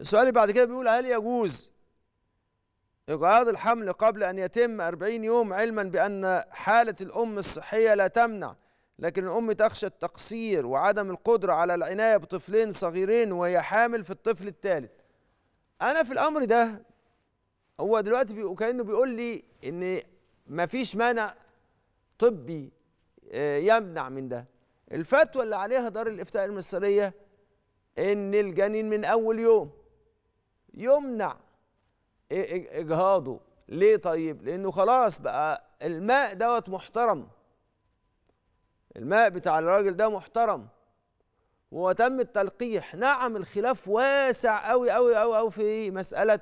السؤال بعد كده بيقول هل يجوز إجهاض الحمل قبل أن يتم 40 يوم علما بأن حالة الأم الصحية لا تمنع لكن الأم تخشى التقصير وعدم القدرة على العناية بطفلين صغيرين وهي حامل في الطفل الثالث أنا في الأمر ده هو دلوقتي بي... وكأنه بيقول لي إن مفيش مانع طبي آه، يمنع من ده الفتوى اللي عليها دار الإفتاء المصرية إن الجنين من أول يوم يمنع اجهاضه ليه طيب لانه خلاص بقى الماء دوت محترم الماء بتاع الراجل ده محترم وتم التلقيح نعم الخلاف واسع قوي قوي قوي قوي في مساله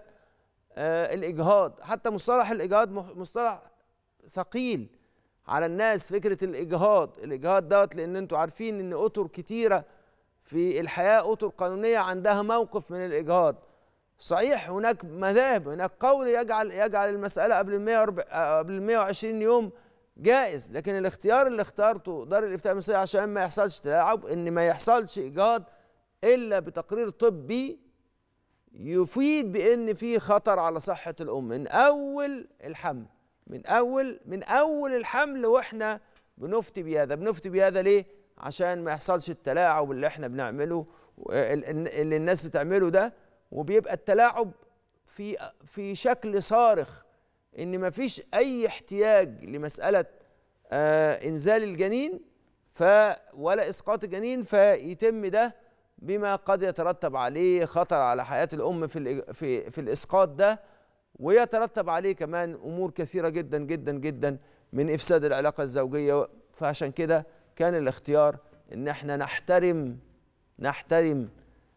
آه الاجهاض حتى مصطلح الاجهاض مصطلح ثقيل على الناس فكره الاجهاض الاجهاض دوت لان انتوا عارفين ان اطر كتيره في الحياه اطر قانونيه عندها موقف من الاجهاض صحيح هناك مذاهب هناك قول يجعل يجعل المسألة قبل ال آه، قبل ال 120 يوم جائز لكن الاختيار اللي اختارته دار الإفتاء المصري عشان ما يحصلش تلاعب إن ما يحصلش إيجاد إلا بتقرير طبي يفيد بإن في خطر على صحة الأم من أول الحمل من أول من أول الحمل وإحنا بنفتي بهذا بنفتي بهذا ليه؟ عشان ما يحصلش التلاعب اللي إحنا بنعمله اللي الناس بتعمله ده وبيبقى التلاعب في في شكل صارخ ان مفيش اي احتياج لمساله آه انزال الجنين ف ولا اسقاط الجنين فيتم ده بما قد يترتب عليه خطر على حياه الام في في في الاسقاط ده ويترتب عليه كمان امور كثيره جدا جدا جدا من افساد العلاقه الزوجيه فعشان كده كان الاختيار ان احنا نحترم نحترم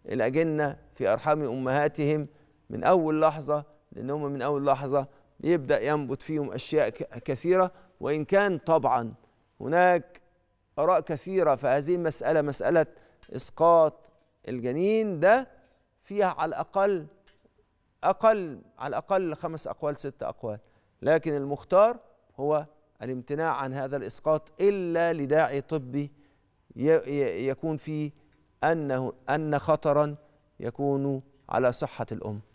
الاجنه في أرحام أمهاتهم من أول لحظة لأن هم من أول لحظة يبدأ ينبت فيهم أشياء كثيرة وإن كان طبعا هناك آراء كثيرة فهذه المسألة مسألة إسقاط الجنين ده فيها على الأقل أقل على الأقل خمس أقوال ست أقوال لكن المختار هو الامتناع عن هذا الإسقاط إلا لداعي طبي يكون فيه أنه أن خطرًا يكون على صحة الأم